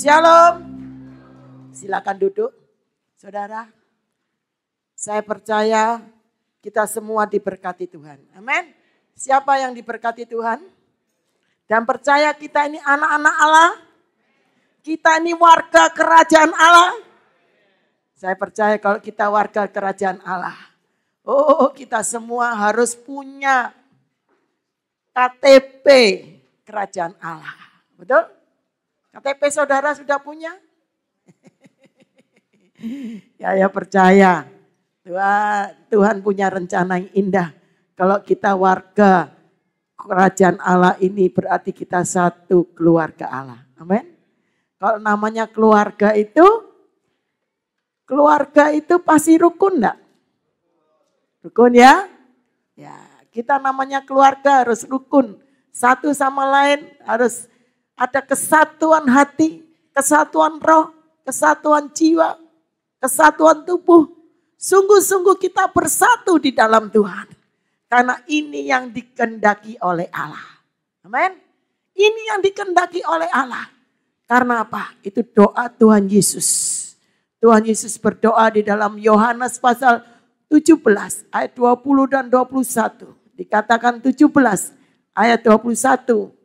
Shalom. Silakan duduk. Saudara, saya percaya kita semua diberkati Tuhan. Amin. Siapa yang diberkati Tuhan? Dan percaya kita ini anak-anak Allah. Kita ini warga kerajaan Allah. Saya percaya kalau kita warga kerajaan Allah. Oh, kita semua harus punya KTP kerajaan Allah. Betul? KTP saudara sudah punya? ya, ya percaya. Tuhan, punya rencana yang indah. Kalau kita warga kerajaan Allah ini berarti kita satu keluarga Allah. Amin. Kalau namanya keluarga itu, keluarga itu pasti rukun enggak? Rukun ya? Ya, kita namanya keluarga harus rukun. Satu sama lain harus ada kesatuan hati, kesatuan roh, kesatuan jiwa, kesatuan tubuh. Sungguh-sungguh kita bersatu di dalam Tuhan. Karena ini yang dikendaki oleh Allah. Amin. Ini yang dikendaki oleh Allah. Karena apa? Itu doa Tuhan Yesus. Tuhan Yesus berdoa di dalam Yohanes pasal 17 ayat 20 dan 21. Dikatakan 17 ayat 21.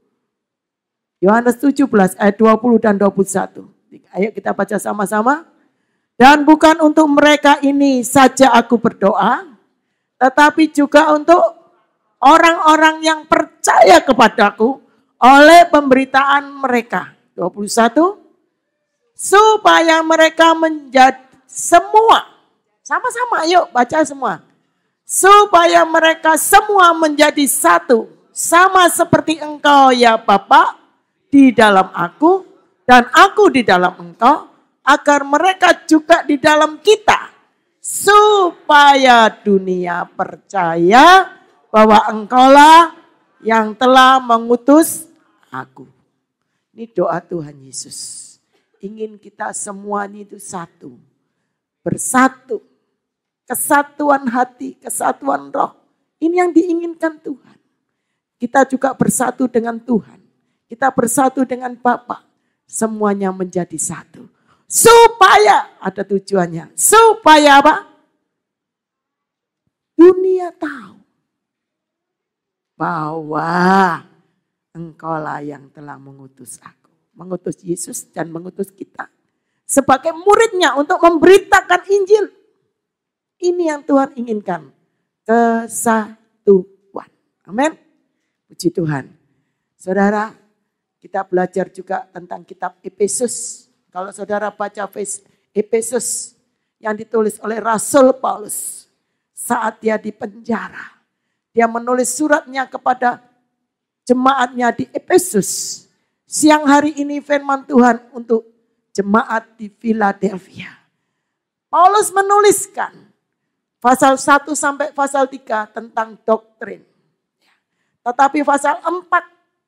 Yohanes 17 ayat 20 dan 21. Ayo kita baca sama-sama. Dan bukan untuk mereka ini saja aku berdoa, tetapi juga untuk orang-orang yang percaya kepadaku oleh pemberitaan mereka. 21 supaya mereka menjadi semua sama-sama yuk baca semua supaya mereka semua menjadi satu sama seperti engkau ya Bapak di dalam aku dan aku di dalam engkau agar mereka juga di dalam kita supaya dunia percaya bahwa engkau lah yang telah mengutus aku. Ini doa Tuhan Yesus. Ingin kita semuanya itu satu. Bersatu. Kesatuan hati, kesatuan roh. Ini yang diinginkan Tuhan. Kita juga bersatu dengan Tuhan kita bersatu dengan Bapa, semuanya menjadi satu. Supaya ada tujuannya. Supaya apa? Dunia tahu bahwa engkaulah yang telah mengutus aku. Mengutus Yesus dan mengutus kita. Sebagai muridnya untuk memberitakan Injil. Ini yang Tuhan inginkan. Kesatuan. Amin. Puji Tuhan. Saudara, kita belajar juga tentang kitab Efesus. Kalau saudara baca Efesus yang ditulis oleh Rasul Paulus saat dia di penjara. Dia menulis suratnya kepada jemaatnya di Efesus. Siang hari ini firman Tuhan untuk jemaat di Philadelphia. Paulus menuliskan pasal 1 sampai pasal 3 tentang doktrin. Tetapi pasal 4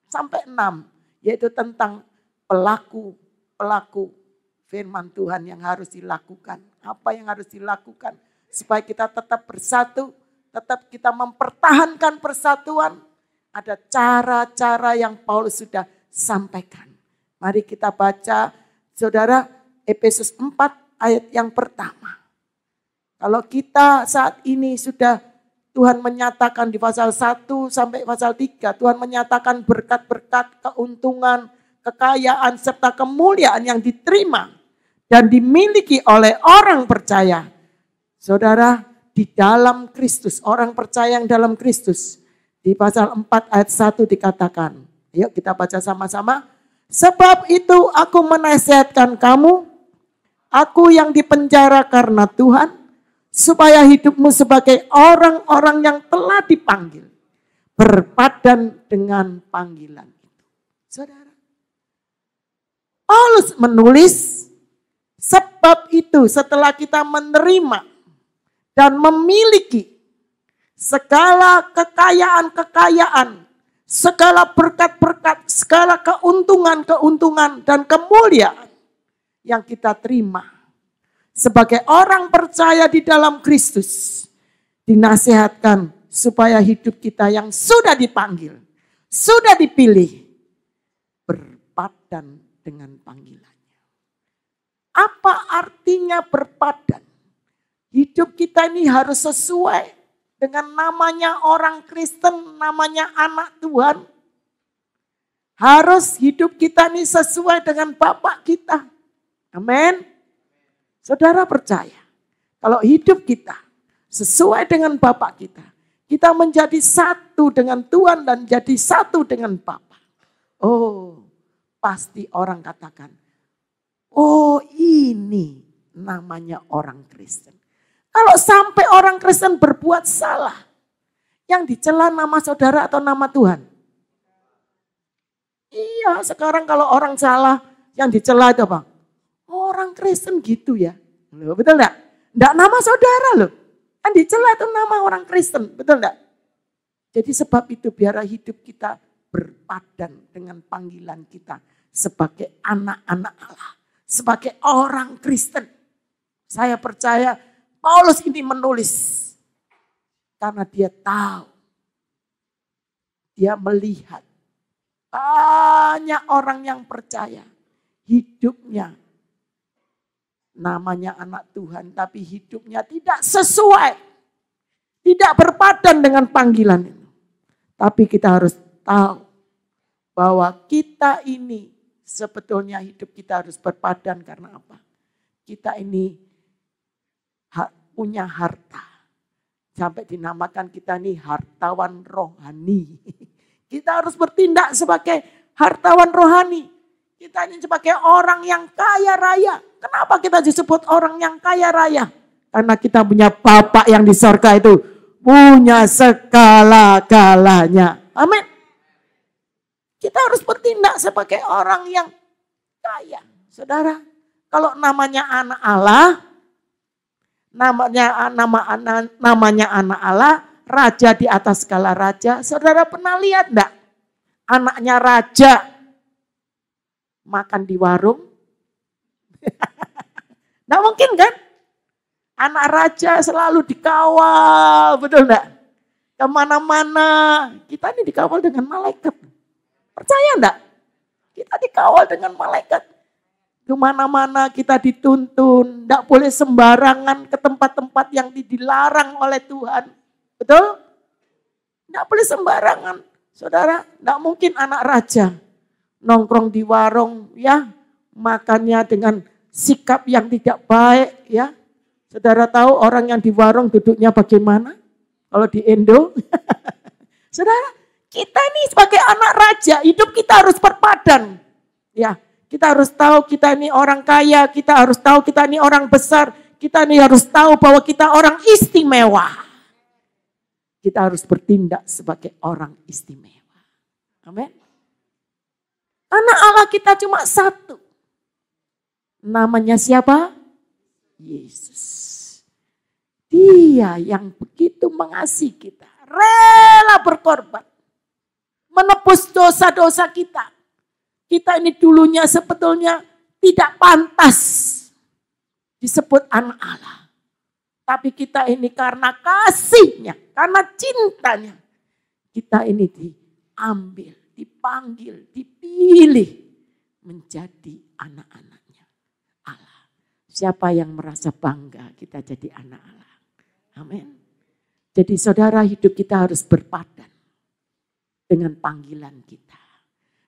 sampai 6 yaitu tentang pelaku-pelaku firman Tuhan yang harus dilakukan. Apa yang harus dilakukan supaya kita tetap bersatu, tetap kita mempertahankan persatuan. Ada cara-cara yang Paulus sudah sampaikan. Mari kita baca Saudara Efesus 4 ayat yang pertama. Kalau kita saat ini sudah Tuhan menyatakan di pasal 1 sampai pasal 3, Tuhan menyatakan berkat-berkat, keuntungan, kekayaan, serta kemuliaan yang diterima dan dimiliki oleh orang percaya. Saudara, di dalam Kristus, orang percaya yang dalam Kristus. Di pasal 4 ayat 1 dikatakan, yuk kita baca sama-sama. Sebab itu aku menasihatkan kamu, aku yang dipenjara karena Tuhan, supaya hidupmu sebagai orang-orang yang telah dipanggil berpadan dengan panggilan itu. Saudara, Paulus menulis sebab itu setelah kita menerima dan memiliki segala kekayaan-kekayaan, segala berkat-berkat, segala keuntungan-keuntungan dan kemuliaan yang kita terima sebagai orang percaya di dalam Kristus dinasehatkan supaya hidup kita yang sudah dipanggil, sudah dipilih berpadan dengan panggilannya. Apa artinya berpadan? Hidup kita ini harus sesuai dengan namanya orang Kristen, namanya anak Tuhan. Harus hidup kita ini sesuai dengan Bapak kita. Amin. Saudara percaya, kalau hidup kita sesuai dengan Bapak kita, kita menjadi satu dengan Tuhan dan jadi satu dengan Bapak. Oh, pasti orang katakan, oh ini namanya orang Kristen. Kalau sampai orang Kristen berbuat salah, yang dicela nama saudara atau nama Tuhan? Iya, sekarang kalau orang salah, yang dicela itu apa? orang Kristen gitu ya. Loh, betul enggak? Enggak nama saudara loh. Kan dicela itu nama orang Kristen, betul enggak? Jadi sebab itu biarlah hidup kita berpadan dengan panggilan kita sebagai anak-anak Allah, sebagai orang Kristen. Saya percaya Paulus ini menulis karena dia tahu. Dia melihat banyak orang yang percaya hidupnya namanya anak Tuhan, tapi hidupnya tidak sesuai, tidak berpadan dengan panggilan itu. Tapi kita harus tahu bahwa kita ini sebetulnya hidup kita harus berpadan karena apa? Kita ini punya harta. Sampai dinamakan kita ini hartawan rohani. Kita harus bertindak sebagai hartawan rohani. Kita ini sebagai orang yang kaya raya. Kenapa kita disebut orang yang kaya raya? Karena kita punya Bapak yang di sorga itu. Punya segala-galanya. Amin. Kita harus bertindak sebagai orang yang kaya. Saudara, kalau namanya anak Allah, namanya nama anak namanya anak Allah, raja di atas segala raja. Saudara pernah lihat enggak? Anaknya raja makan di warung? Nggak mungkin kan? Anak raja selalu dikawal, betul tidak? Kemana-mana, kita ini dikawal dengan malaikat. Percaya enggak? Kita dikawal dengan malaikat. Kemana-mana kita dituntun, enggak boleh sembarangan ke tempat-tempat yang dilarang oleh Tuhan. Betul? Enggak boleh sembarangan. Saudara, enggak mungkin anak raja nongkrong di warung ya, makannya dengan sikap yang tidak baik ya. Saudara tahu orang yang di warung duduknya bagaimana? Kalau di Indo. Saudara, kita ini sebagai anak raja, hidup kita harus berpadan. Ya, kita harus tahu kita ini orang kaya, kita harus tahu kita ini orang besar, kita ini harus tahu bahwa kita orang istimewa. Kita harus bertindak sebagai orang istimewa. Amin. Anak Allah kita cuma satu. Namanya siapa? Yesus. Dia yang begitu mengasihi kita. Rela berkorban. Menepus dosa-dosa kita. Kita ini dulunya sebetulnya tidak pantas disebut anak Allah. Tapi kita ini karena kasihnya, karena cintanya, kita ini diambil dipanggil, dipilih menjadi anak-anaknya Allah. Siapa yang merasa bangga kita jadi anak Allah. Amin. Jadi saudara hidup kita harus berpadan dengan panggilan kita.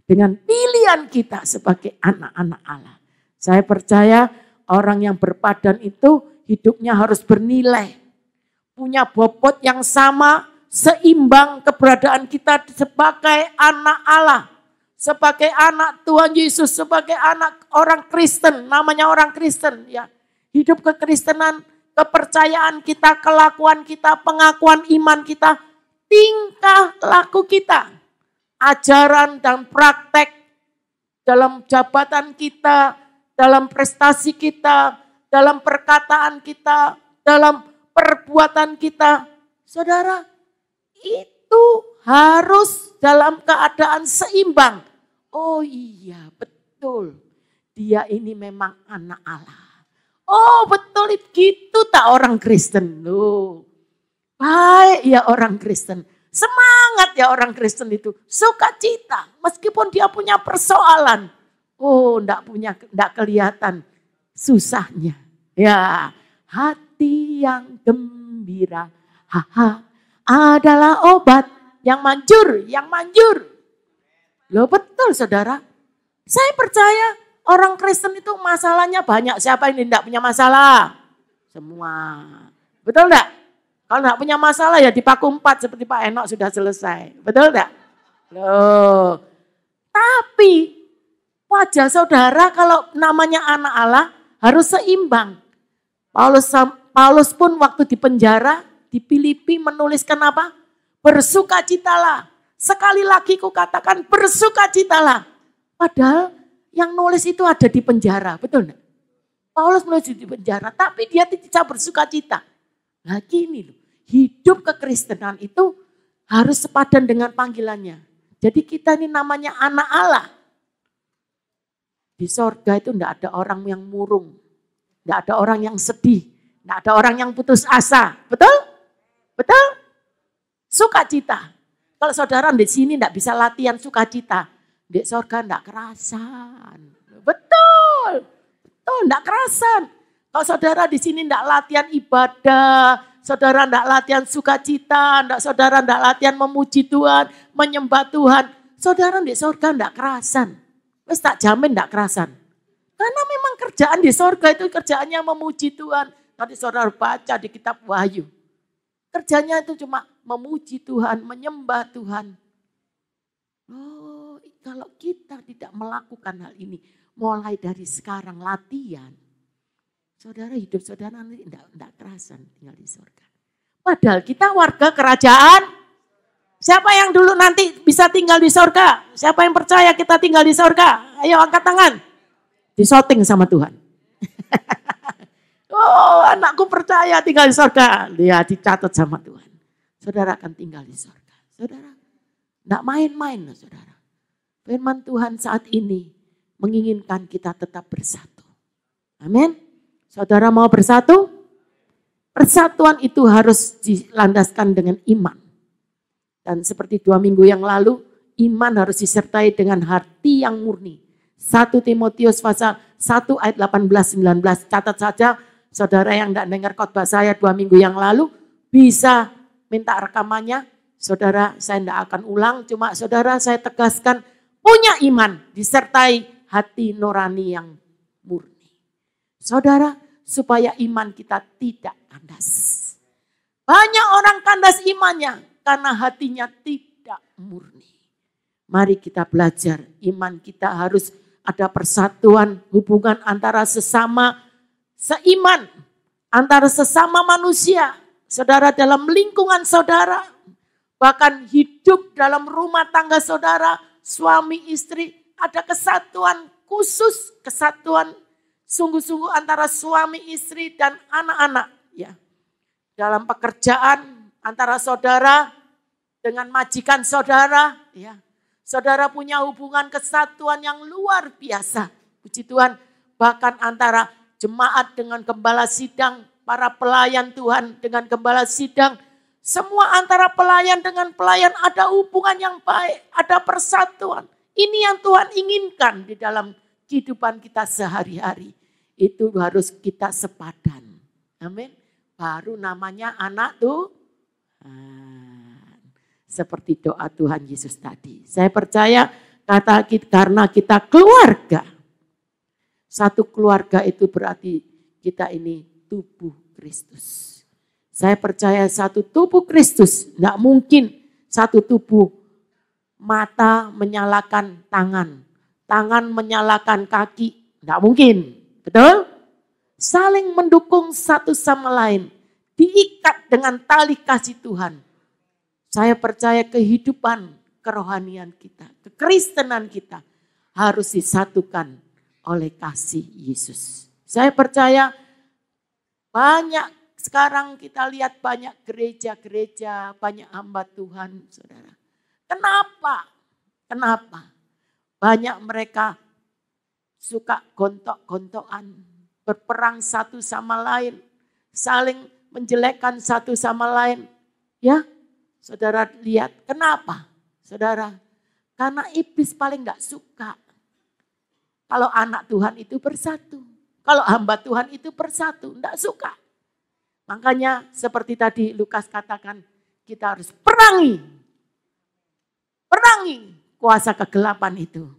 Dengan pilihan kita sebagai anak-anak Allah. Saya percaya orang yang berpadan itu hidupnya harus bernilai. Punya bobot yang sama seimbang keberadaan kita sebagai anak Allah, sebagai anak Tuhan Yesus, sebagai anak orang Kristen, namanya orang Kristen ya. Hidup kekristenan, kepercayaan kita, kelakuan kita, pengakuan iman kita, tingkah laku kita, ajaran dan praktek dalam jabatan kita, dalam prestasi kita, dalam perkataan kita, dalam perbuatan kita. Saudara, itu harus dalam keadaan seimbang. Oh iya, betul. Dia ini memang anak Allah. Oh betul gitu tak orang Kristen. Loh. Baik ya orang Kristen. Semangat ya orang Kristen itu. Suka cita meskipun dia punya persoalan. Oh ndak punya ndak kelihatan susahnya. Ya hati yang gembira. Ha, ha, adalah obat yang manjur, yang manjur. Loh betul saudara. Saya percaya orang Kristen itu masalahnya banyak. Siapa ini tidak punya masalah? Semua. Betul enggak? Kalau enggak punya masalah ya dipaku empat seperti Pak Enok sudah selesai. Betul enggak? Loh. Tapi wajah saudara kalau namanya anak Allah harus seimbang. Paulus Paulus pun waktu di penjara di Filipi menuliskan apa? Bersukacitalah. Sekali lagi ku katakan bersukacitalah. Padahal yang nulis itu ada di penjara, betul enggak? Paulus menulis di penjara, tapi dia tidak bersukacita. Nah gini loh, hidup kekristenan itu harus sepadan dengan panggilannya. Jadi kita ini namanya anak Allah. Di sorga itu enggak ada orang yang murung. Enggak ada orang yang sedih. Enggak ada orang yang putus asa. Betul? Betul? Sukacita. Kalau saudara di sini tidak bisa latihan sukacita. Di surga tidak kerasan. Betul. Betul, tidak kerasan. Kalau saudara di sini tidak latihan ibadah, saudara tidak latihan sukacita, tidak saudara tidak latihan memuji Tuhan, menyembah Tuhan, saudara di surga tidak kerasan. Mas tak jamin tidak kerasan. Karena memang kerjaan di surga itu kerjaannya memuji Tuhan. Tadi saudara baca di kitab Wahyu. Kerjanya itu cuma memuji Tuhan, menyembah Tuhan. Oh, kalau kita tidak melakukan hal ini, mulai dari sekarang latihan. Saudara hidup saudara nanti tidak tidak kerasan tinggal di surga. Padahal kita warga kerajaan. Siapa yang dulu nanti bisa tinggal di surga? Siapa yang percaya kita tinggal di surga? Ayo angkat tangan. Disorting sama Tuhan. Oh, anakku percaya tinggal di surga. Dia dicatat sama Tuhan. Saudara akan tinggal di surga. Saudara, tidak main-main loh saudara. Firman Tuhan saat ini menginginkan kita tetap bersatu. Amin. Saudara mau bersatu? Persatuan itu harus dilandaskan dengan iman. Dan seperti dua minggu yang lalu, iman harus disertai dengan hati yang murni. 1 Timotius pasal 1 ayat 18-19. Catat saja saudara yang tidak dengar khotbah saya dua minggu yang lalu bisa minta rekamannya. Saudara, saya tidak akan ulang, cuma saudara saya tegaskan punya iman disertai hati nurani yang murni. Saudara, supaya iman kita tidak kandas. Banyak orang kandas imannya karena hatinya tidak murni. Mari kita belajar iman kita harus ada persatuan hubungan antara sesama seiman antara sesama manusia, saudara dalam lingkungan saudara, bahkan hidup dalam rumah tangga saudara, suami istri, ada kesatuan khusus, kesatuan sungguh-sungguh antara suami istri dan anak-anak ya. Dalam pekerjaan antara saudara dengan majikan saudara ya. Saudara punya hubungan kesatuan yang luar biasa. Puji Tuhan, bahkan antara jemaat dengan gembala sidang, para pelayan Tuhan dengan gembala sidang, semua antara pelayan dengan pelayan ada hubungan yang baik, ada persatuan. Ini yang Tuhan inginkan di dalam kehidupan kita sehari-hari. Itu harus kita sepadan. Amin. Baru namanya anak tuh. Seperti doa Tuhan Yesus tadi. Saya percaya kata kita, karena kita keluarga satu keluarga itu berarti kita ini tubuh Kristus. Saya percaya satu tubuh Kristus, tidak mungkin satu tubuh mata menyalakan tangan, tangan menyalakan kaki, tidak mungkin. Betul? Saling mendukung satu sama lain, diikat dengan tali kasih Tuhan. Saya percaya kehidupan kerohanian kita, kekristenan kita harus disatukan oleh kasih Yesus. Saya percaya banyak sekarang kita lihat banyak gereja-gereja, banyak hamba Tuhan, saudara. Kenapa? Kenapa? Banyak mereka suka gontok-gontokan, berperang satu sama lain, saling menjelekkan satu sama lain. Ya, saudara lihat. Kenapa? Saudara, karena iblis paling gak suka kalau anak Tuhan itu bersatu. Kalau hamba Tuhan itu bersatu. Tidak suka. Makanya seperti tadi Lukas katakan kita harus perangi. Perangi kuasa kegelapan itu.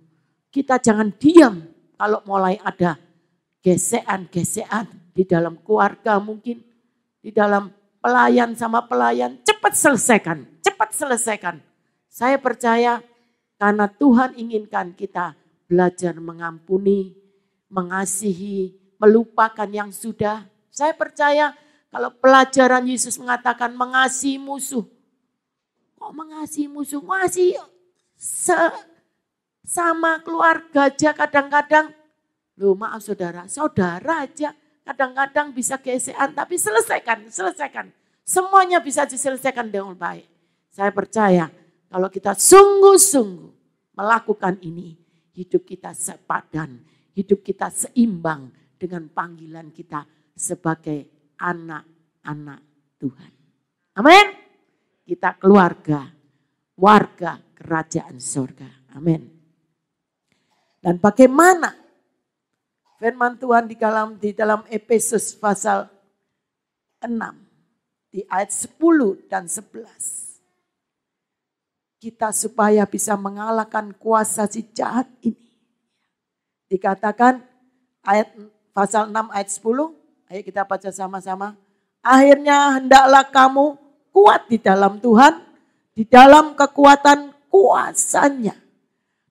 Kita jangan diam kalau mulai ada gesekan-gesekan di dalam keluarga mungkin. Di dalam pelayan sama pelayan. Cepat selesaikan, cepat selesaikan. Saya percaya karena Tuhan inginkan kita belajar mengampuni, mengasihi, melupakan yang sudah. Saya percaya kalau pelajaran Yesus mengatakan mengasihi musuh. Kok mengasihi musuh? Mengasihi se sama keluarga aja kadang-kadang. Loh maaf saudara, saudara aja kadang-kadang bisa gesekan tapi selesaikan, selesaikan. Semuanya bisa diselesaikan dengan baik. Saya percaya kalau kita sungguh-sungguh melakukan ini, hidup kita sepadan, hidup kita seimbang dengan panggilan kita sebagai anak-anak Tuhan. Amin. Kita keluarga, warga kerajaan sorga. Amin. Dan bagaimana firman Tuhan di dalam di dalam Efesus pasal 6 di ayat 10 dan 11 kita supaya bisa mengalahkan kuasa si jahat ini. Dikatakan ayat pasal 6 ayat 10, ayo kita baca sama-sama. Akhirnya hendaklah kamu kuat di dalam Tuhan, di dalam kekuatan kuasanya.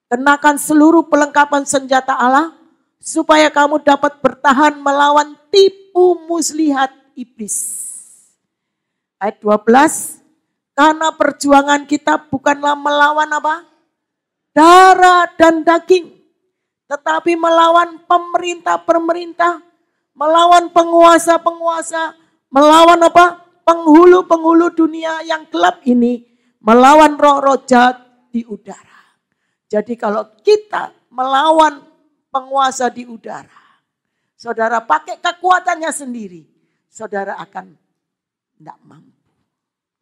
Kenakan seluruh pelengkapan senjata Allah supaya kamu dapat bertahan melawan tipu muslihat iblis. Ayat 12, karena perjuangan kita bukanlah melawan apa? Darah dan daging. Tetapi melawan pemerintah-pemerintah, melawan penguasa-penguasa, melawan apa? Penghulu-penghulu dunia yang gelap ini, melawan roh-roh jahat di udara. Jadi kalau kita melawan penguasa di udara, saudara pakai kekuatannya sendiri, saudara akan tidak mampu.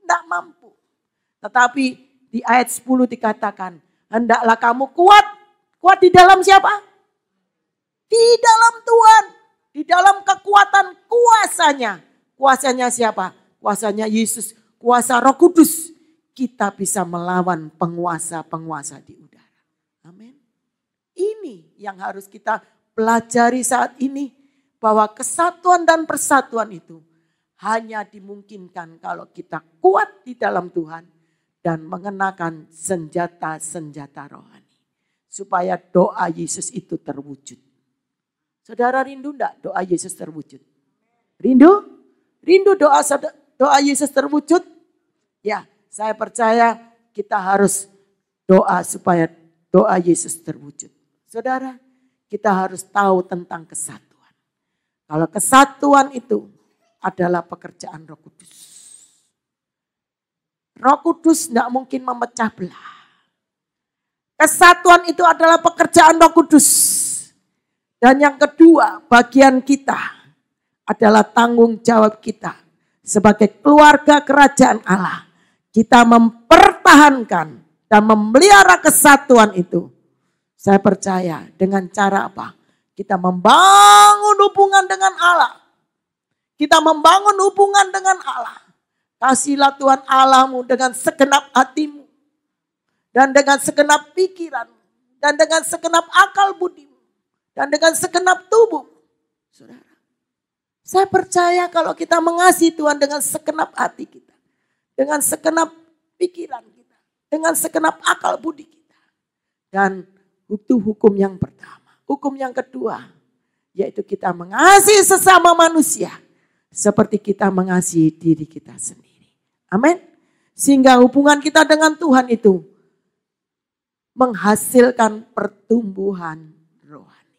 Tidak mampu. Tetapi di ayat 10 dikatakan, hendaklah kamu kuat. Kuat di dalam siapa? Di dalam Tuhan. Di dalam kekuatan kuasanya. Kuasanya siapa? Kuasanya Yesus. Kuasa roh kudus. Kita bisa melawan penguasa-penguasa di udara. Amin. Ini yang harus kita pelajari saat ini. Bahwa kesatuan dan persatuan itu hanya dimungkinkan kalau kita kuat di dalam Tuhan dan mengenakan senjata-senjata rohani. Supaya doa Yesus itu terwujud. Saudara rindu enggak doa Yesus terwujud? Rindu? Rindu doa doa Yesus terwujud? Ya, saya percaya kita harus doa supaya doa Yesus terwujud. Saudara, kita harus tahu tentang kesatuan. Kalau kesatuan itu adalah pekerjaan roh kudus. Roh kudus tidak mungkin memecah belah. Kesatuan itu adalah pekerjaan roh kudus. Dan yang kedua bagian kita adalah tanggung jawab kita. Sebagai keluarga kerajaan Allah. Kita mempertahankan dan memelihara kesatuan itu. Saya percaya dengan cara apa? Kita membangun hubungan dengan Allah kita membangun hubungan dengan Allah. Kasihlah Tuhan Allahmu dengan segenap hatimu. Dan dengan segenap pikiran. Dan dengan segenap akal budimu. Dan dengan segenap tubuh. Saudara. Saya percaya kalau kita mengasihi Tuhan dengan segenap hati kita. Dengan segenap pikiran kita. Dengan segenap akal budi kita. Dan itu hukum yang pertama. Hukum yang kedua. Yaitu kita mengasihi sesama manusia seperti kita mengasihi diri kita sendiri. Amin. Sehingga hubungan kita dengan Tuhan itu menghasilkan pertumbuhan rohani.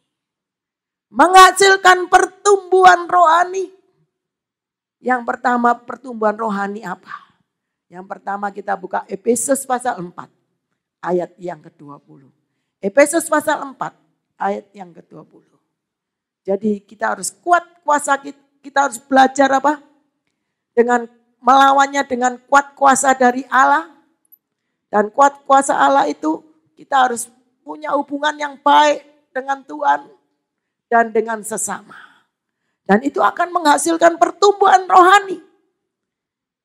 Menghasilkan pertumbuhan rohani. Yang pertama pertumbuhan rohani apa? Yang pertama kita buka Efesus pasal 4 ayat yang ke-20. Efesus pasal 4 ayat yang ke-20. Jadi kita harus kuat kuasa kita, kita harus belajar apa? Dengan melawannya dengan kuat kuasa dari Allah. Dan kuat kuasa Allah itu kita harus punya hubungan yang baik dengan Tuhan dan dengan sesama. Dan itu akan menghasilkan pertumbuhan rohani.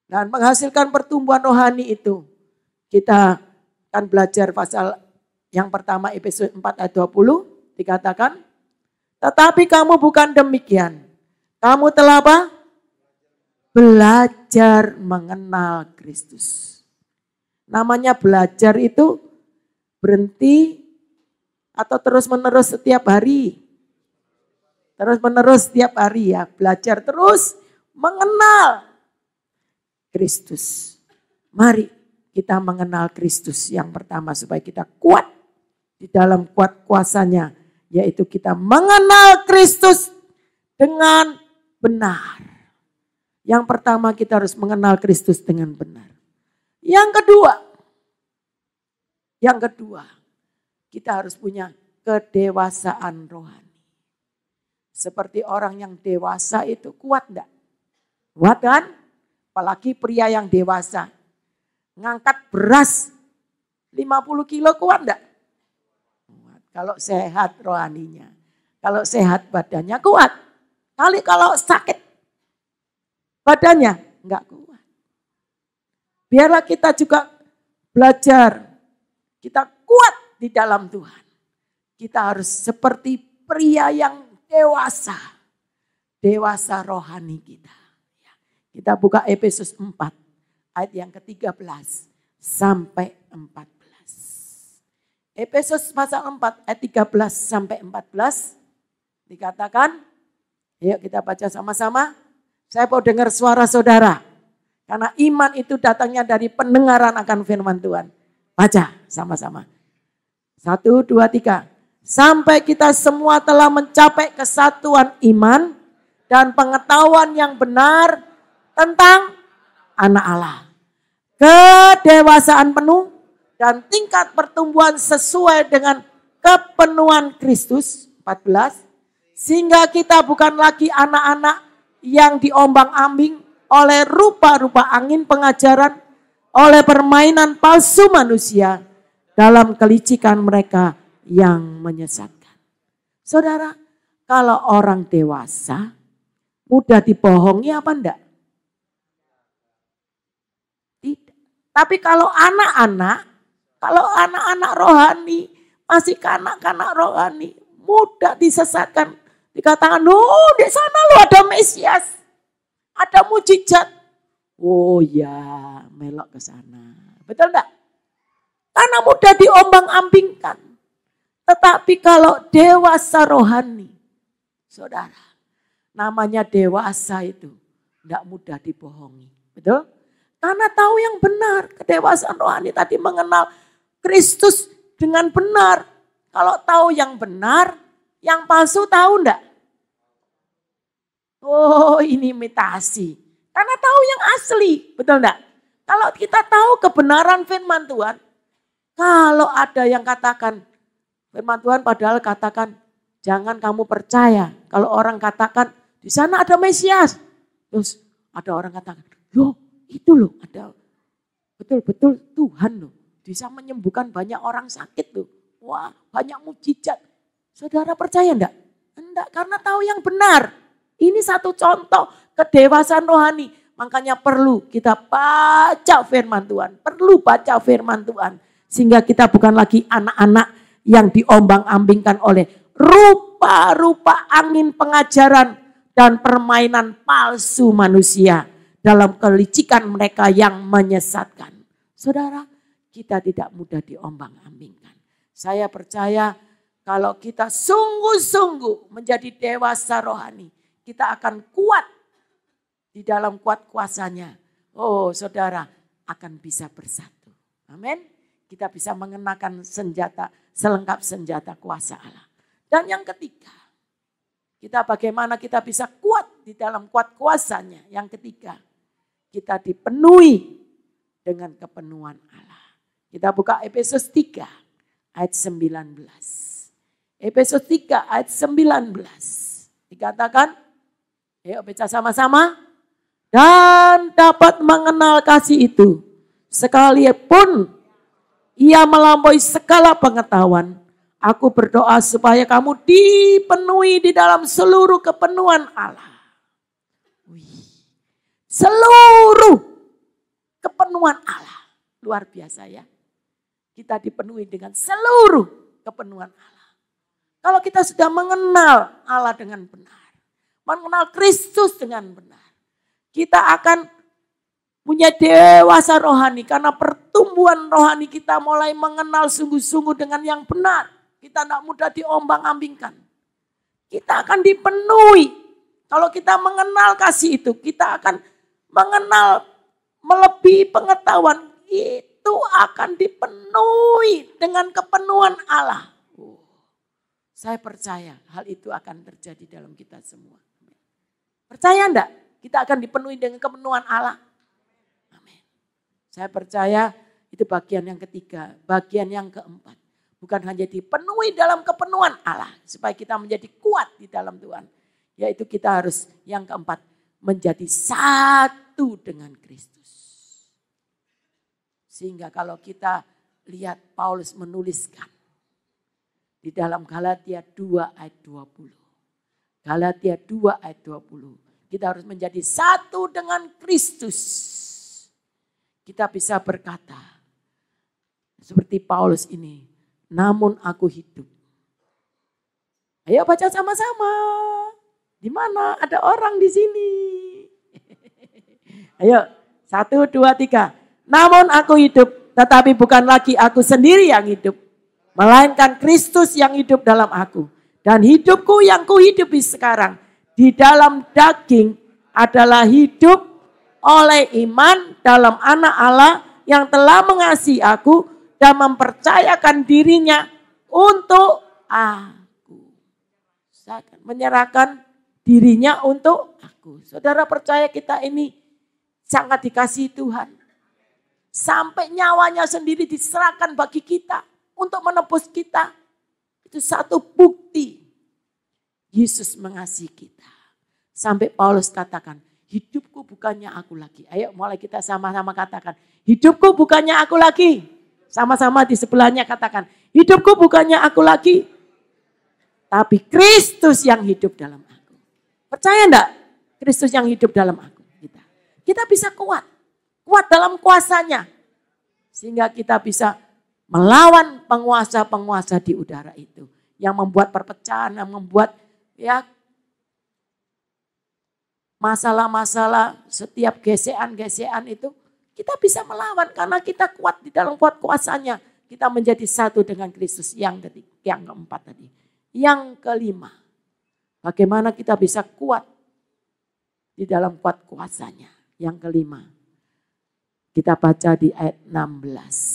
Dan menghasilkan pertumbuhan rohani itu kita akan belajar pasal yang pertama episode 4 ayat 20 dikatakan tetapi kamu bukan demikian. Kamu telah apa? Belajar mengenal Kristus. Namanya belajar itu berhenti atau terus-menerus setiap hari. Terus-menerus setiap hari ya, belajar terus mengenal Kristus. Mari kita mengenal Kristus yang pertama supaya kita kuat di dalam kuat kuasanya yaitu kita mengenal Kristus dengan benar. Yang pertama kita harus mengenal Kristus dengan benar. Yang kedua, yang kedua, kita harus punya kedewasaan rohani. Seperti orang yang dewasa itu kuat enggak? Kuat kan? Apalagi pria yang dewasa. Ngangkat beras 50 kilo kuat enggak? Kuat. Kalau sehat rohaninya. Kalau sehat badannya kuat. Kali kalau sakit badannya nggak kuat. Biarlah kita juga belajar. Kita kuat di dalam Tuhan. Kita harus seperti pria yang dewasa. Dewasa rohani kita. Kita buka Efesus 4 ayat yang ke-13 sampai 14. Efesus pasal 4 ayat 13 sampai 14 dikatakan Yuk kita baca sama-sama. Saya mau dengar suara saudara. Karena iman itu datangnya dari pendengaran akan firman Tuhan. Baca sama-sama. Satu, dua, tiga. Sampai kita semua telah mencapai kesatuan iman dan pengetahuan yang benar tentang anak Allah. Kedewasaan penuh dan tingkat pertumbuhan sesuai dengan kepenuhan Kristus. 14 sehingga kita bukan lagi anak-anak yang diombang-ambing oleh rupa-rupa angin pengajaran, oleh permainan palsu manusia dalam kelicikan mereka yang menyesatkan. Saudara, kalau orang dewasa mudah dibohongi apa enggak? Tidak. Tapi kalau anak-anak, kalau anak-anak rohani, masih kanak-kanak rohani, mudah disesatkan Dikatakan, oh di sana lo ada Mesias. Ada mujizat. Oh ya, melok ke sana. Betul enggak? Karena mudah diombang-ambingkan. Tetapi kalau dewasa rohani, saudara, namanya dewasa itu tidak mudah dibohongi. Betul? Karena tahu yang benar, kedewasaan rohani tadi mengenal Kristus dengan benar. Kalau tahu yang benar, yang palsu tahu enggak? Oh ini imitasi. Karena tahu yang asli, betul enggak? Kalau kita tahu kebenaran firman Tuhan, kalau ada yang katakan, firman Tuhan padahal katakan, jangan kamu percaya. Kalau orang katakan, di sana ada Mesias. Terus ada orang katakan, yo itu loh ada betul-betul Tuhan loh. Bisa menyembuhkan banyak orang sakit loh. Wah banyak mujizat. Saudara percaya enggak? Enggak, karena tahu yang benar. Ini satu contoh kedewasaan rohani. Makanya perlu kita baca firman Tuhan. Perlu baca firman Tuhan. Sehingga kita bukan lagi anak-anak yang diombang-ambingkan oleh rupa-rupa angin pengajaran dan permainan palsu manusia dalam kelicikan mereka yang menyesatkan. Saudara, kita tidak mudah diombang-ambingkan. Saya percaya kalau kita sungguh-sungguh menjadi dewasa rohani, kita akan kuat di dalam kuat kuasanya. Oh saudara, akan bisa bersatu. Amin. Kita bisa mengenakan senjata, selengkap senjata kuasa Allah. Dan yang ketiga, kita bagaimana kita bisa kuat di dalam kuat kuasanya. Yang ketiga, kita dipenuhi dengan kepenuhan Allah. Kita buka Efesus 3 ayat 19. Efesus 3 ayat 19. Dikatakan, ayo baca sama-sama. Dan dapat mengenal kasih itu. Sekalipun ia melampaui segala pengetahuan. Aku berdoa supaya kamu dipenuhi di dalam seluruh kepenuhan Allah. Seluruh kepenuhan Allah. Luar biasa ya. Kita dipenuhi dengan seluruh kepenuhan Allah. Kalau kita sudah mengenal Allah dengan benar, mengenal Kristus dengan benar, kita akan punya dewasa rohani karena pertumbuhan rohani kita mulai mengenal sungguh-sungguh dengan yang benar. Kita tidak mudah diombang-ambingkan. Kita akan dipenuhi. Kalau kita mengenal kasih itu, kita akan mengenal melebihi pengetahuan. Itu akan dipenuhi dengan kepenuhan Allah. Saya percaya hal itu akan terjadi dalam kita semua. Percaya enggak? Kita akan dipenuhi dengan kemenuhan Allah. Amin. Saya percaya itu bagian yang ketiga, bagian yang keempat. Bukan hanya dipenuhi dalam kepenuhan Allah. Supaya kita menjadi kuat di dalam Tuhan. Yaitu kita harus yang keempat, menjadi satu dengan Kristus. Sehingga kalau kita lihat Paulus menuliskan di dalam Galatia 2 ayat 20. Galatia 2 ayat 20. Kita harus menjadi satu dengan Kristus. Kita bisa berkata seperti Paulus ini, namun aku hidup. Ayo baca sama-sama. Di mana ada orang di sini? Ayo, satu, dua, tiga. Namun aku hidup, tetapi bukan lagi aku sendiri yang hidup, Melainkan Kristus yang hidup dalam aku. Dan hidupku yang kuhidupi sekarang di dalam daging adalah hidup oleh iman dalam anak Allah yang telah mengasihi aku dan mempercayakan dirinya untuk aku. Menyerahkan dirinya untuk aku. Saudara percaya kita ini sangat dikasihi Tuhan. Sampai nyawanya sendiri diserahkan bagi kita untuk menebus kita. Itu satu bukti Yesus mengasihi kita. Sampai Paulus katakan, hidupku bukannya aku lagi. Ayo mulai kita sama-sama katakan, hidupku bukannya aku lagi. Sama-sama di sebelahnya katakan, hidupku bukannya aku lagi. Tapi Kristus yang hidup dalam aku. Percaya enggak? Kristus yang hidup dalam aku. Kita, kita bisa kuat. Kuat dalam kuasanya. Sehingga kita bisa melawan penguasa-penguasa di udara itu yang membuat perpecahan, yang membuat ya masalah-masalah setiap gesekan-gesekan itu kita bisa melawan karena kita kuat di dalam kuat kuasanya. Kita menjadi satu dengan Kristus yang tadi, yang keempat tadi. Yang kelima, bagaimana kita bisa kuat di dalam kuat kuasanya. Yang kelima, kita baca di ayat 16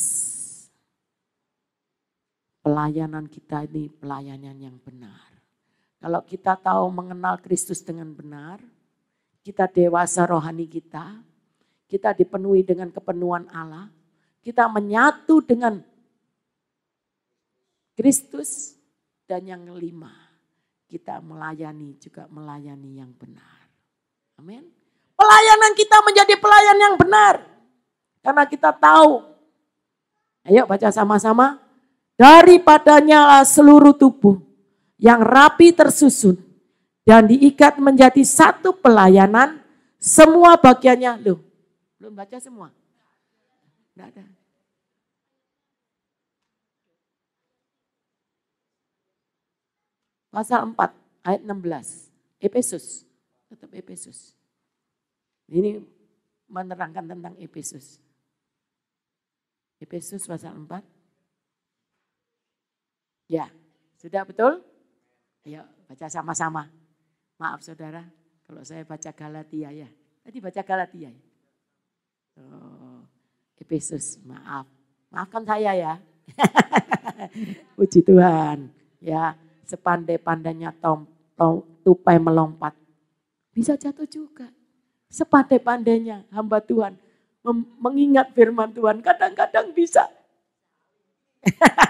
pelayanan kita ini pelayanan yang benar. Kalau kita tahu mengenal Kristus dengan benar, kita dewasa rohani kita, kita dipenuhi dengan kepenuhan Allah, kita menyatu dengan Kristus dan yang kelima, kita melayani juga melayani yang benar. Amin. Pelayanan kita menjadi pelayan yang benar. Karena kita tahu. Ayo baca sama-sama. Daripadanya seluruh tubuh yang rapi tersusun dan diikat menjadi satu pelayanan semua bagiannya. Lo, belum baca semua? Tidak ada. Pasal 4 ayat 16. Efesus. Tetap Efesus. Ini menerangkan tentang Efesus. Efesus pasal 4 Ya, sudah betul? Ayo baca sama-sama. Maaf saudara, kalau saya baca Galatia ya. Tadi baca Galatia ya. Oh, Efesus, maaf. Maafkan saya ya. Puji Tuhan. Ya, sepandai-pandainya tom, tom, tupai melompat. Bisa jatuh juga. Sepandai-pandainya hamba Tuhan mengingat firman Tuhan. Kadang-kadang bisa.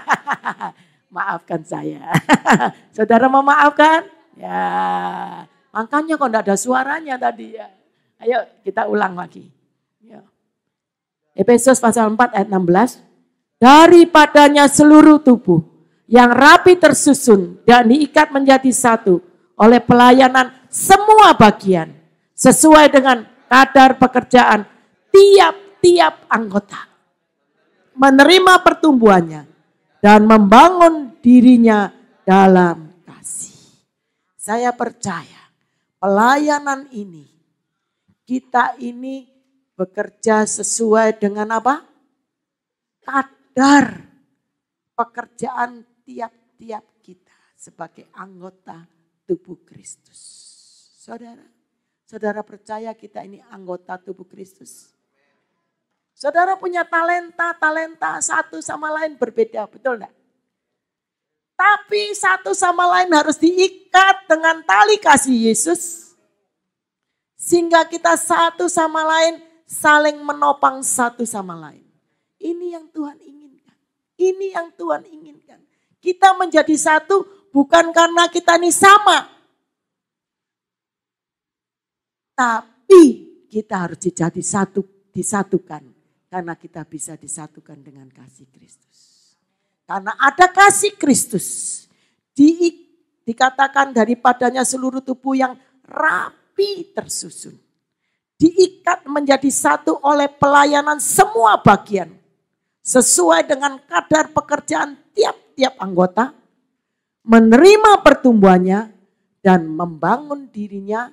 maafkan saya. Saudara memaafkan? Ya, makanya kok enggak ada suaranya tadi ya. Ayo kita ulang lagi. Ya. Efesus pasal 4 ayat 16. Daripadanya seluruh tubuh yang rapi tersusun dan diikat menjadi satu oleh pelayanan semua bagian sesuai dengan kadar pekerjaan tiap-tiap anggota. Menerima pertumbuhannya dan membangun dirinya dalam kasih. Saya percaya pelayanan ini, kita ini bekerja sesuai dengan apa? Kadar pekerjaan tiap-tiap kita sebagai anggota tubuh Kristus. Saudara, saudara percaya kita ini anggota tubuh Kristus? Saudara punya talenta, talenta satu sama lain berbeda, betul enggak? Tapi satu sama lain harus diikat dengan tali kasih Yesus. Sehingga kita satu sama lain saling menopang satu sama lain. Ini yang Tuhan inginkan. Ini yang Tuhan inginkan. Kita menjadi satu bukan karena kita ini sama. Tapi kita harus jadi satu, disatukan karena kita bisa disatukan dengan kasih Kristus. Karena ada kasih Kristus. Di, dikatakan daripadanya seluruh tubuh yang rapi tersusun. Diikat menjadi satu oleh pelayanan semua bagian. Sesuai dengan kadar pekerjaan tiap-tiap anggota. Menerima pertumbuhannya dan membangun dirinya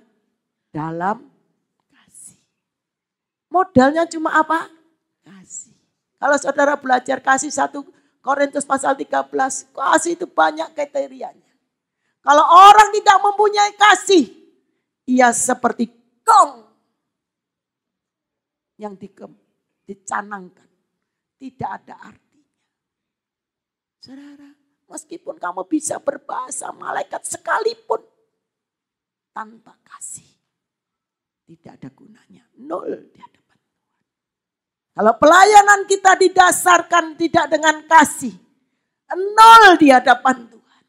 dalam kasih modalnya cuma apa? kasih. Kalau saudara belajar kasih satu Korintus pasal 13, kasih itu banyak kriterianya. Kalau orang tidak mempunyai kasih, ia seperti gong yang dikem, dicanangkan. Tidak ada artinya. Saudara, meskipun kamu bisa berbahasa malaikat sekalipun, tanpa kasih tidak ada gunanya. Nol di hadapan. Kalau pelayanan kita didasarkan tidak dengan kasih, nol di hadapan Tuhan.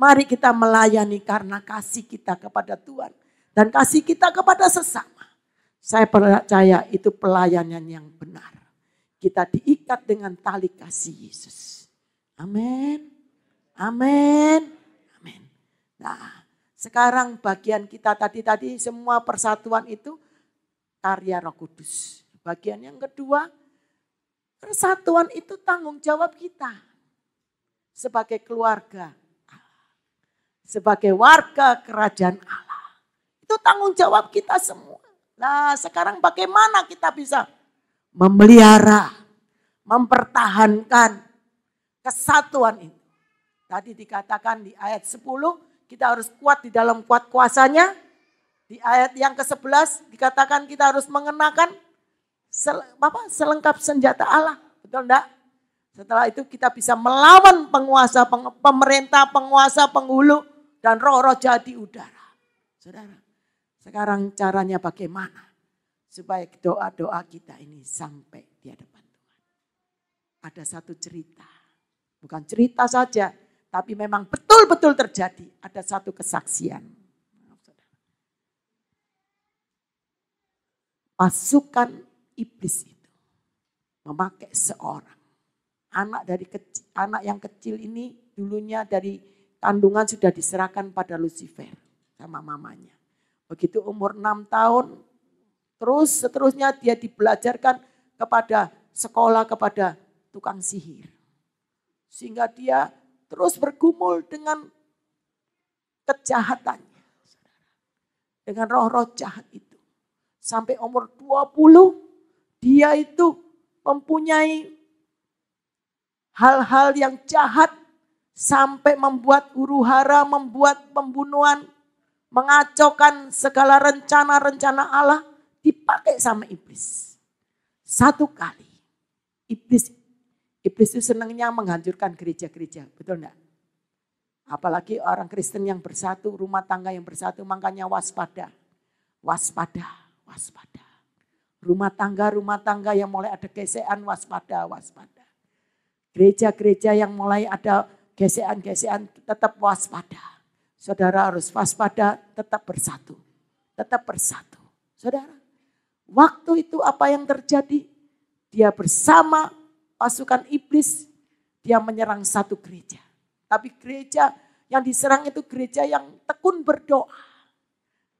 Mari kita melayani karena kasih kita kepada Tuhan dan kasih kita kepada sesama. Saya percaya itu pelayanan yang benar. Kita diikat dengan tali kasih Yesus. Amin. Amin. Amin. Nah, sekarang bagian kita tadi-tadi semua persatuan itu karya Roh Kudus Bagian yang kedua, persatuan itu tanggung jawab kita sebagai keluarga, sebagai warga kerajaan Allah. Itu tanggung jawab kita semua. Nah, sekarang bagaimana kita bisa memelihara, mempertahankan kesatuan ini? Tadi dikatakan di ayat 10, kita harus kuat di dalam kuat kuasanya. Di ayat yang ke-11 dikatakan kita harus mengenakan sel, apa, selengkap senjata Allah. Betul enggak? Setelah itu kita bisa melawan penguasa, peng, pemerintah, penguasa, penghulu, dan roh-roh jadi udara. Saudara, sekarang caranya bagaimana? Supaya doa-doa kita ini sampai di hadapan Tuhan. Ada satu cerita. Bukan cerita saja, tapi memang betul-betul terjadi. Ada satu kesaksian. pasukan iblis itu memakai seorang anak dari kecil, anak yang kecil ini dulunya dari kandungan sudah diserahkan pada Lucifer sama mamanya. Begitu umur enam tahun terus seterusnya dia dibelajarkan kepada sekolah kepada tukang sihir. Sehingga dia terus bergumul dengan kejahatannya. Dengan roh-roh jahat itu. Sampai umur 20 dia itu mempunyai hal-hal yang jahat sampai membuat huru hara, membuat pembunuhan, mengacaukan segala rencana-rencana Allah dipakai sama iblis. Satu kali iblis iblis itu senangnya menghancurkan gereja-gereja, betul enggak? Apalagi orang Kristen yang bersatu, rumah tangga yang bersatu, makanya waspada. Waspada, waspada. Rumah tangga-rumah tangga yang mulai ada gesekan waspada, waspada. Gereja-gereja yang mulai ada gesekan-gesekan tetap waspada. Saudara harus waspada, tetap bersatu. Tetap bersatu. Saudara, waktu itu apa yang terjadi? Dia bersama pasukan iblis, dia menyerang satu gereja. Tapi gereja yang diserang itu gereja yang tekun berdoa.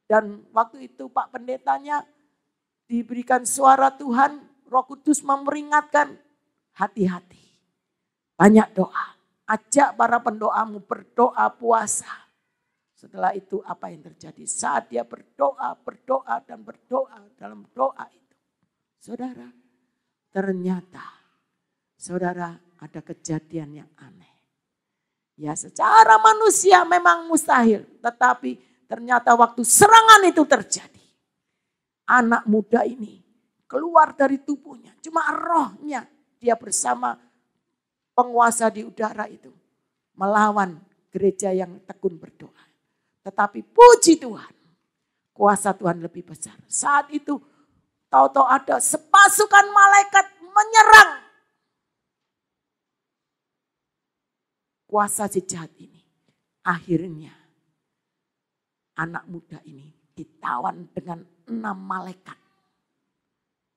Dan waktu itu Pak Pendetanya diberikan suara Tuhan, Roh Kudus memperingatkan, hati-hati. Banyak doa. Ajak para pendoamu berdoa puasa. Setelah itu apa yang terjadi? Saat dia berdoa, berdoa dan berdoa dalam doa itu. Saudara, ternyata saudara ada kejadian yang aneh. Ya secara manusia memang mustahil. Tetapi ternyata waktu serangan itu terjadi anak muda ini keluar dari tubuhnya. Cuma rohnya dia bersama penguasa di udara itu melawan gereja yang tekun berdoa. Tetapi puji Tuhan, kuasa Tuhan lebih besar. Saat itu tahu-tahu ada sepasukan malaikat menyerang kuasa si jahat ini. Akhirnya anak muda ini ditawan dengan enam malaikat.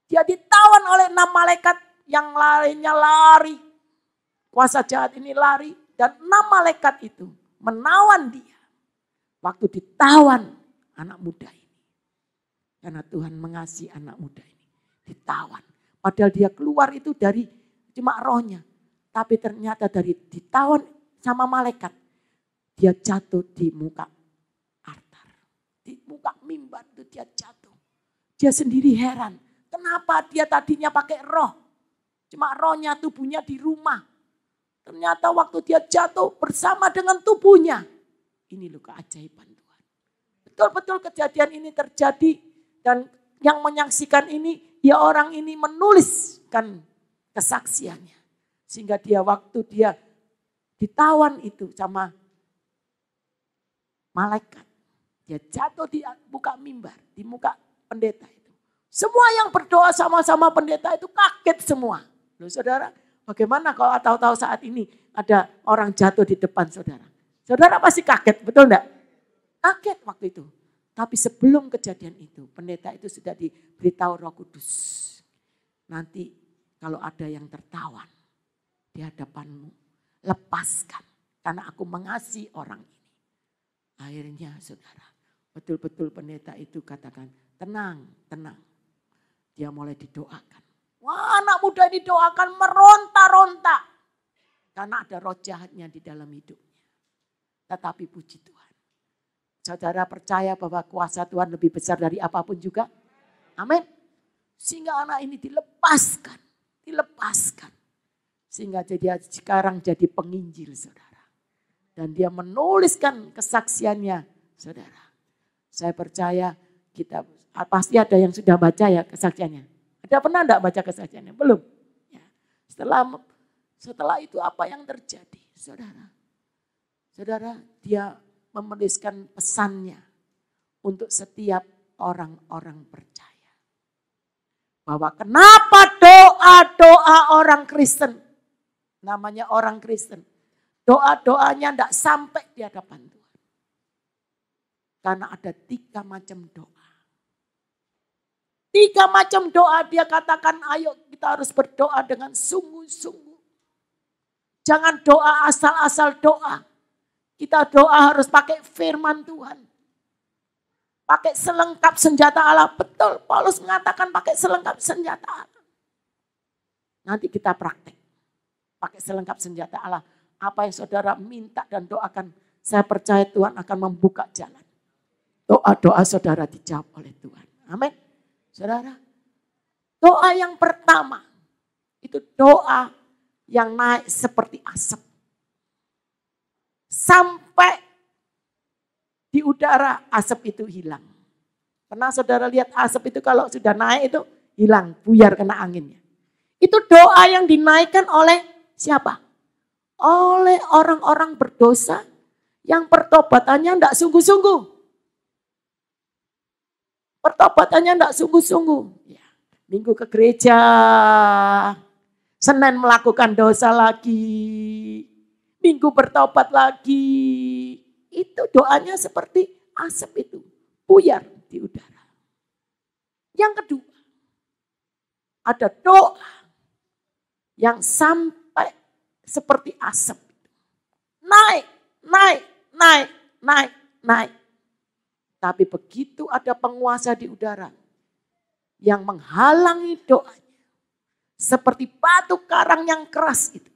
Dia ditawan oleh enam malaikat yang lainnya lari. Kuasa jahat ini lari dan enam malaikat itu menawan dia. Waktu ditawan anak muda ini. Karena Tuhan mengasihi anak muda ini. Ditawan. Padahal dia keluar itu dari cuma rohnya. Tapi ternyata dari ditawan sama malaikat. Dia jatuh di muka altar Di muka mimbar itu dia jatuh. Dia sendiri heran. Kenapa dia tadinya pakai roh? Cuma rohnya tubuhnya di rumah. Ternyata waktu dia jatuh bersama dengan tubuhnya. Ini loh keajaiban Tuhan. Betul-betul kejadian ini terjadi. Dan yang menyaksikan ini, ya orang ini menuliskan kesaksiannya. Sehingga dia waktu dia ditawan itu sama malaikat. Dia jatuh di buka mimbar, di muka pendeta itu. Semua yang berdoa sama-sama pendeta itu kaget semua. Loh saudara, bagaimana kalau tahu-tahu saat ini ada orang jatuh di depan saudara? Saudara pasti kaget, betul enggak? Kaget waktu itu. Tapi sebelum kejadian itu, pendeta itu sudah diberitahu roh kudus. Nanti kalau ada yang tertawan di hadapanmu, lepaskan. Karena aku mengasihi orang ini. Akhirnya saudara, betul-betul pendeta itu katakan, Tenang, tenang. Dia mulai didoakan. Wah anak muda doakan meronta-ronta. Karena ada roh jahatnya di dalam hidupnya. Tetapi puji Tuhan. Saudara percaya bahwa kuasa Tuhan lebih besar dari apapun juga? Amin. Sehingga anak ini dilepaskan. Dilepaskan. Sehingga jadi sekarang jadi penginjil saudara. Dan dia menuliskan kesaksiannya saudara. Saya percaya kita Ah, pasti ada yang sudah baca ya kesaksiannya. Ada pernah enggak baca kesaksiannya? Belum. Ya. Setelah setelah itu apa yang terjadi, saudara? Saudara, dia memeriskan pesannya untuk setiap orang-orang percaya. Bahwa kenapa doa-doa orang Kristen, namanya orang Kristen, doa-doanya enggak sampai di hadapan Tuhan. Karena ada tiga macam doa. Tiga macam doa dia katakan ayo kita harus berdoa dengan sungguh-sungguh. Jangan doa asal-asal doa. Kita doa harus pakai firman Tuhan. Pakai selengkap senjata Allah. Betul Paulus mengatakan pakai selengkap senjata Allah. Nanti kita praktek. Pakai selengkap senjata Allah. Apa yang saudara minta dan doakan. Saya percaya Tuhan akan membuka jalan. Doa-doa saudara dijawab oleh Tuhan. Amin. Saudara, doa yang pertama itu doa yang naik seperti asap. Sampai di udara asap itu hilang. Pernah saudara lihat asap itu kalau sudah naik itu hilang, buyar kena anginnya. Itu doa yang dinaikkan oleh siapa? Oleh orang-orang berdosa yang pertobatannya tidak sungguh-sungguh. Pertobatannya tidak sungguh-sungguh. Ya. Minggu ke gereja, Senin melakukan dosa lagi, Minggu bertobat lagi. Itu doanya seperti asap itu, puyer di udara. Yang kedua, ada doa yang sampai seperti asap. Naik, naik, naik, naik, naik, tapi begitu ada penguasa di udara yang menghalangi doanya. Seperti batu karang yang keras itu.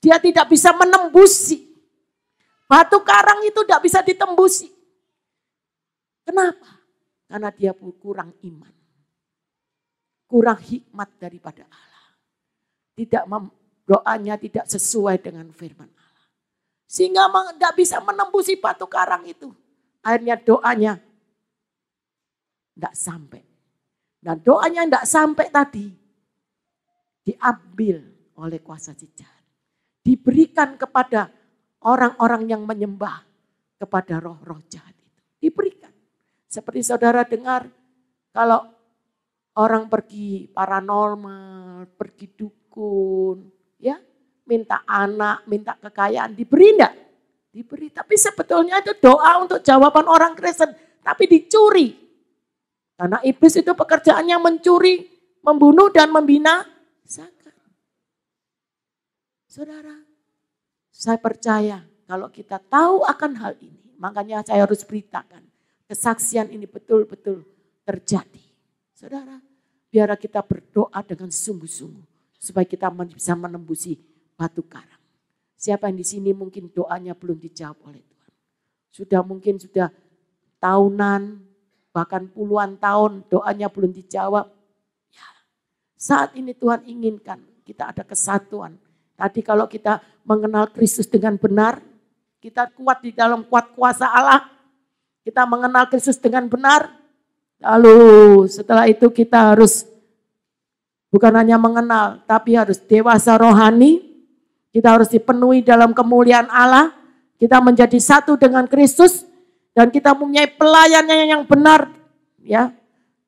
Dia tidak bisa menembusi. Batu karang itu tidak bisa ditembusi. Kenapa? Karena dia kurang iman. Kurang hikmat daripada Allah. Tidak mem, doanya tidak sesuai dengan firman Allah. Sehingga tidak bisa menembusi batu karang itu. Akhirnya doanya tidak sampai. Dan doanya tidak sampai tadi diambil oleh kuasa jahat. Diberikan kepada orang-orang yang menyembah kepada roh-roh jahat itu. Diberikan. Seperti saudara dengar kalau orang pergi paranormal, pergi dukun, ya minta anak, minta kekayaan, diberi enggak? Diberi. Tapi sebetulnya itu doa untuk jawaban orang Kristen. Tapi dicuri. Karena iblis itu pekerjaannya mencuri, membunuh dan membina zakat. Saudara, saya percaya kalau kita tahu akan hal ini, makanya saya harus beritakan kesaksian ini betul-betul terjadi. Saudara, biar kita berdoa dengan sungguh-sungguh supaya kita bisa menembusi batu karang. Siapa yang di sini mungkin doanya belum dijawab oleh Tuhan. Sudah mungkin sudah tahunan, bahkan puluhan tahun doanya belum dijawab. Ya, saat ini Tuhan inginkan kita ada kesatuan. Tadi kalau kita mengenal Kristus dengan benar, kita kuat di dalam kuat kuasa Allah. Kita mengenal Kristus dengan benar. Lalu setelah itu kita harus bukan hanya mengenal, tapi harus dewasa rohani, kita harus dipenuhi dalam kemuliaan Allah. Kita menjadi satu dengan Kristus dan kita mempunyai pelayanannya yang benar, ya.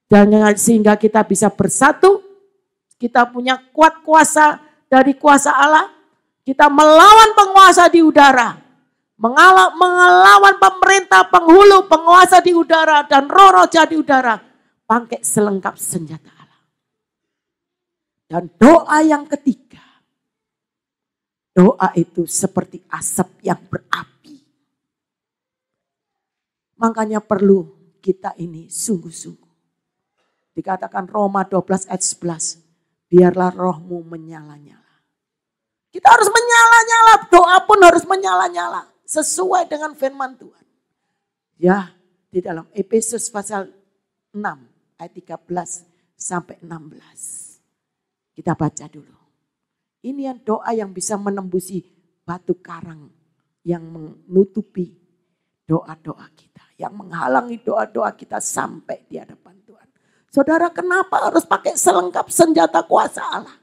Dan sehingga kita bisa bersatu, kita punya kuat kuasa dari kuasa Allah. Kita melawan penguasa di udara, mengalah, mengelawan pemerintah, penghulu, penguasa di udara dan roh-roh di udara. Pakai selengkap senjata Allah. Dan doa yang ketiga Doa itu seperti asap yang berapi. Makanya perlu kita ini sungguh-sungguh. Dikatakan Roma 12 ayat 11. Biarlah rohmu menyala-nyala. Kita harus menyala-nyala. Doa pun harus menyala-nyala. Sesuai dengan firman Tuhan. Ya, di dalam Efesus pasal 6 ayat 13 sampai 16. Kita baca dulu. Ini yang doa yang bisa menembusi batu karang yang menutupi doa-doa kita. Yang menghalangi doa-doa kita sampai di hadapan Tuhan. Saudara kenapa harus pakai selengkap senjata kuasa Allah?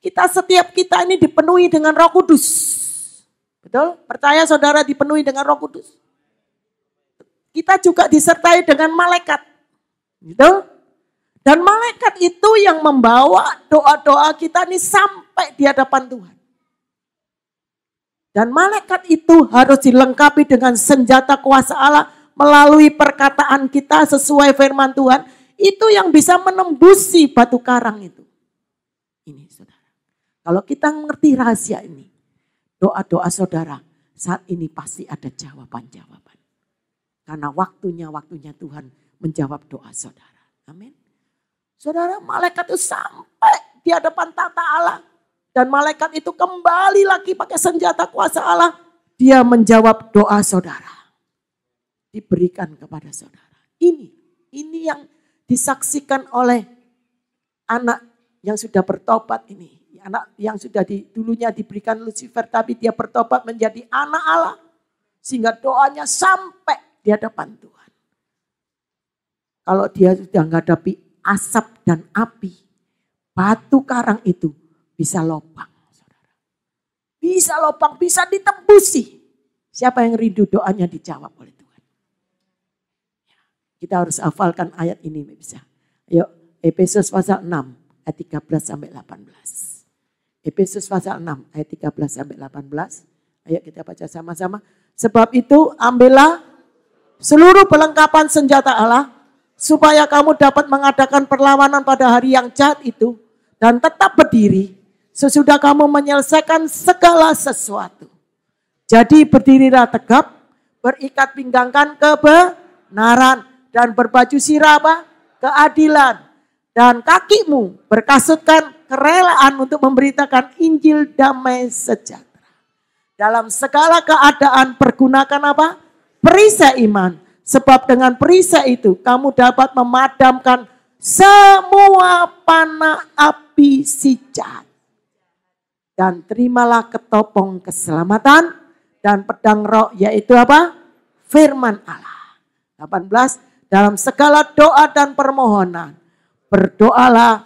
Kita setiap kita ini dipenuhi dengan roh kudus. Betul? Percaya saudara dipenuhi dengan roh kudus. Kita juga disertai dengan malaikat. Gitu? Dan malaikat itu yang membawa doa-doa kita ini sampai capek di hadapan Tuhan. Dan malaikat itu harus dilengkapi dengan senjata kuasa Allah melalui perkataan kita sesuai firman Tuhan. Itu yang bisa menembusi batu karang itu. Ini saudara. Kalau kita mengerti rahasia ini, doa-doa saudara saat ini pasti ada jawaban-jawaban. Karena waktunya-waktunya Tuhan menjawab doa saudara. Amin. Saudara, malaikat itu sampai di hadapan tata Allah dan malaikat itu kembali lagi pakai senjata kuasa Allah. Dia menjawab doa saudara. Diberikan kepada saudara. Ini, ini yang disaksikan oleh anak yang sudah bertobat ini. Anak yang sudah di, dulunya diberikan Lucifer tapi dia bertobat menjadi anak Allah. Sehingga doanya sampai di hadapan Tuhan. Kalau dia sudah menghadapi asap dan api, batu karang itu bisa lopang. Saudara. Bisa lopang, bisa ditembusi. Siapa yang rindu doanya dijawab oleh Tuhan. Ya, kita harus hafalkan ayat ini bisa. Yuk, Efesus pasal 6 ayat 13 sampai 18. Efesus pasal 6 ayat 13 sampai 18. Ayo kita baca sama-sama. Sebab itu ambillah seluruh perlengkapan senjata Allah supaya kamu dapat mengadakan perlawanan pada hari yang jahat itu dan tetap berdiri sesudah kamu menyelesaikan segala sesuatu. Jadi berdirilah tegap, berikat pinggangkan kebenaran, dan berbaju siraba keadilan. Dan kakimu berkasutkan kerelaan untuk memberitakan Injil damai sejahtera. Dalam segala keadaan pergunakan apa? Perisai iman. Sebab dengan perisai itu kamu dapat memadamkan semua panah api si jahat dan terimalah ketopong keselamatan dan pedang roh yaitu apa? Firman Allah. 18 dalam segala doa dan permohonan berdoalah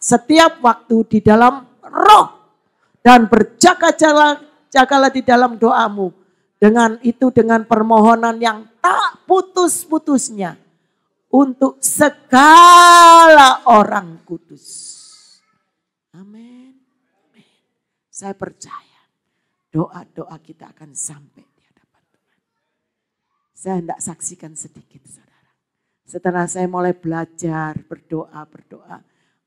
setiap waktu di dalam roh dan berjaga-jaga jagalah di dalam doamu dengan itu dengan permohonan yang tak putus-putusnya untuk segala orang kudus. Saya percaya doa-doa kita akan sampai di hadapan Tuhan. Saya hendak saksikan sedikit saudara. Setelah saya mulai belajar berdoa, berdoa.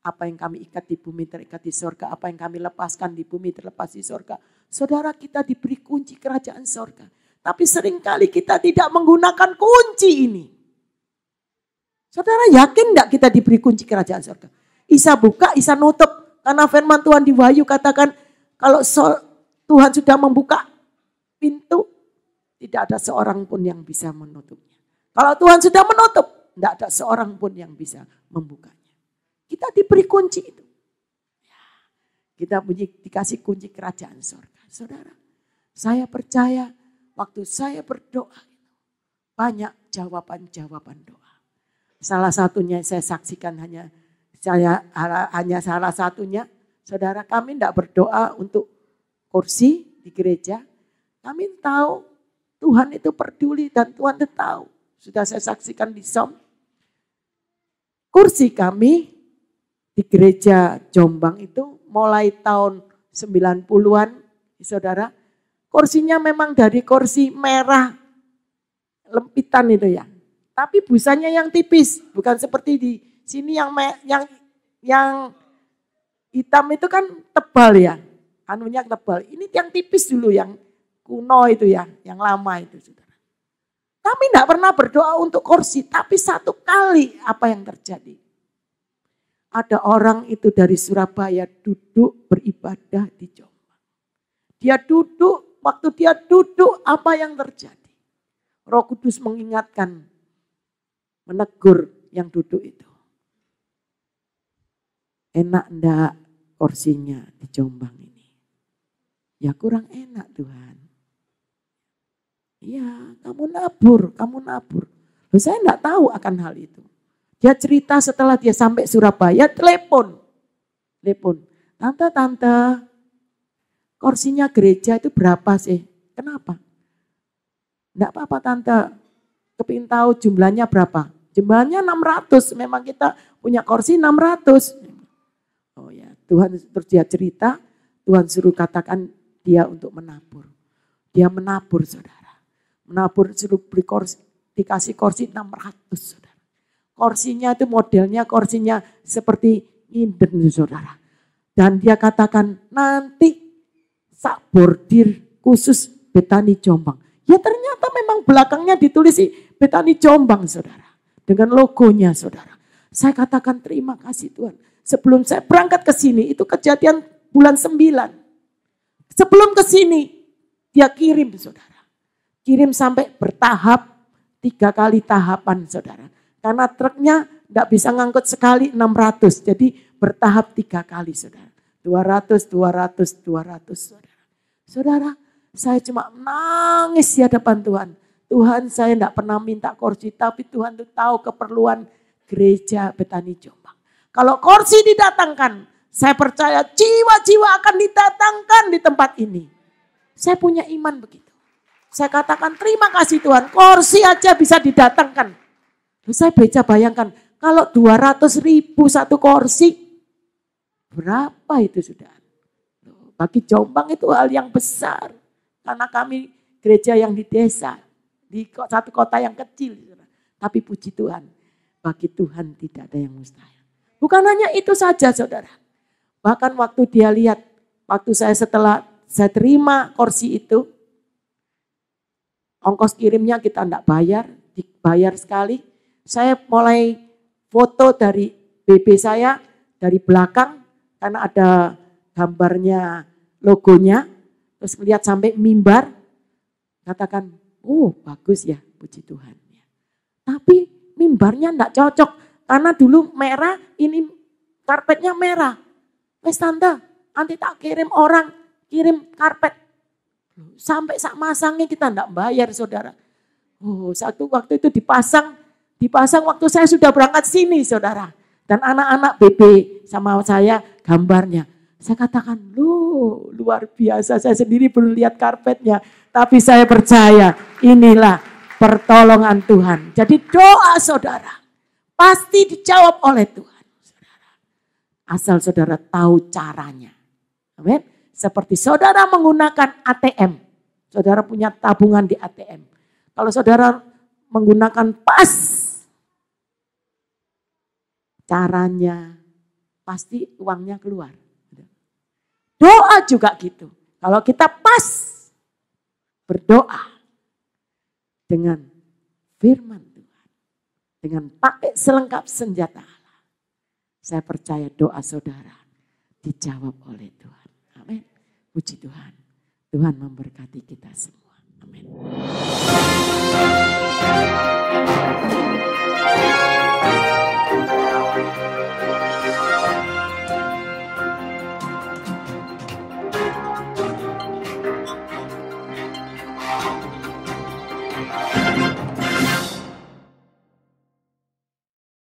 Apa yang kami ikat di bumi terikat di sorga. Apa yang kami lepaskan di bumi terlepas di sorga. Saudara kita diberi kunci kerajaan sorga. Tapi seringkali kita tidak menggunakan kunci ini. Saudara yakin tidak kita diberi kunci kerajaan sorga? Isa buka, Isa nutup. Karena firman Tuhan di Wahyu katakan kalau so, Tuhan sudah membuka pintu, tidak ada seorang pun yang bisa menutupnya. Kalau Tuhan sudah menutup, tidak ada seorang pun yang bisa membukanya. Kita diberi kunci itu. Ya, kita dikasih kunci kerajaan surga. Saudara, saya percaya waktu saya berdoa, banyak jawaban-jawaban doa. Salah satunya saya saksikan hanya saya hanya salah satunya Saudara kami tidak berdoa untuk kursi di gereja. Kami tahu Tuhan itu peduli dan Tuhan itu tahu. Sudah saya saksikan di SOM. Kursi kami di gereja Jombang itu mulai tahun 90-an, saudara. Kursinya memang dari kursi merah lempitan itu ya. Tapi busanya yang tipis, bukan seperti di sini yang yang yang hitam itu kan tebal ya, anunya tebal. Ini yang tipis dulu, yang kuno itu ya, yang lama itu. Saudara. Kami tidak pernah berdoa untuk kursi, tapi satu kali apa yang terjadi. Ada orang itu dari Surabaya duduk beribadah di Jombang. Dia duduk, waktu dia duduk apa yang terjadi? Roh Kudus mengingatkan, menegur yang duduk itu. Enak enggak kursinya di Jombang ini. Ya kurang enak Tuhan. Ya kamu nabur, kamu nabur. Loh, saya enggak tahu akan hal itu. Dia cerita setelah dia sampai Surabaya, telepon. Telepon, tante-tante, korsinya gereja itu berapa sih? Kenapa? Enggak apa-apa tante, kepingin tahu jumlahnya berapa. Jumlahnya 600, memang kita punya kursi 600. Oh ya, Tuhan dia cerita, Tuhan suruh katakan dia untuk menabur. Dia menabur saudara. Menabur suruh beri kursi, dikasih kursi 600 saudara. Kursinya itu modelnya kursinya seperti inden saudara. Dan dia katakan nanti sak bordir khusus Betani Jombang. Ya ternyata memang belakangnya ditulis Betani Jombang saudara. Dengan logonya saudara. Saya katakan terima kasih Tuhan Sebelum saya berangkat ke sini, itu kejadian bulan sembilan. Sebelum ke sini, dia kirim saudara. Kirim sampai bertahap, tiga kali tahapan saudara. Karena truknya tidak bisa ngangkut sekali 600. Jadi bertahap tiga kali saudara. 200, 200, 200 saudara. Saudara, saya cuma nangis di hadapan Tuhan. Tuhan saya tidak pernah minta kursi, tapi Tuhan itu tahu keperluan gereja Betani Jombang. Kalau kursi didatangkan, saya percaya jiwa-jiwa akan didatangkan di tempat ini. Saya punya iman begitu. Saya katakan terima kasih Tuhan, kursi aja bisa didatangkan. Saya beca bayangkan, kalau 200 ribu satu kursi, berapa itu sudah? Bagi Jombang itu hal yang besar. Karena kami gereja yang di desa, di satu kota yang kecil. Tapi puji Tuhan, bagi Tuhan tidak ada yang mustahil. Bukan hanya itu saja saudara. Bahkan waktu dia lihat, waktu saya setelah saya terima kursi itu, ongkos kirimnya kita tidak bayar, dibayar sekali. Saya mulai foto dari BB saya, dari belakang, karena ada gambarnya, logonya, terus melihat sampai mimbar, katakan, oh bagus ya, puji Tuhan. Tapi mimbarnya tidak cocok, karena dulu merah, ini karpetnya merah. Wes tante, nanti tak kirim orang, kirim karpet. Sampai sak masangnya kita enggak bayar saudara. Oh, satu waktu itu dipasang, dipasang waktu saya sudah berangkat sini saudara. Dan anak-anak BB sama saya gambarnya. Saya katakan, lu luar biasa, saya sendiri belum lihat karpetnya. Tapi saya percaya inilah pertolongan Tuhan. Jadi doa saudara Pasti dijawab oleh Tuhan. Asal saudara tahu caranya. Amin. Seperti saudara menggunakan ATM. Saudara punya tabungan di ATM. Kalau saudara menggunakan pas. Caranya pasti uangnya keluar. Doa juga gitu. Kalau kita pas berdoa dengan firman dengan pakai selengkap senjata Allah. Saya percaya doa saudara dijawab oleh Tuhan. Amin. Puji Tuhan. Tuhan memberkati kita semua. Amin.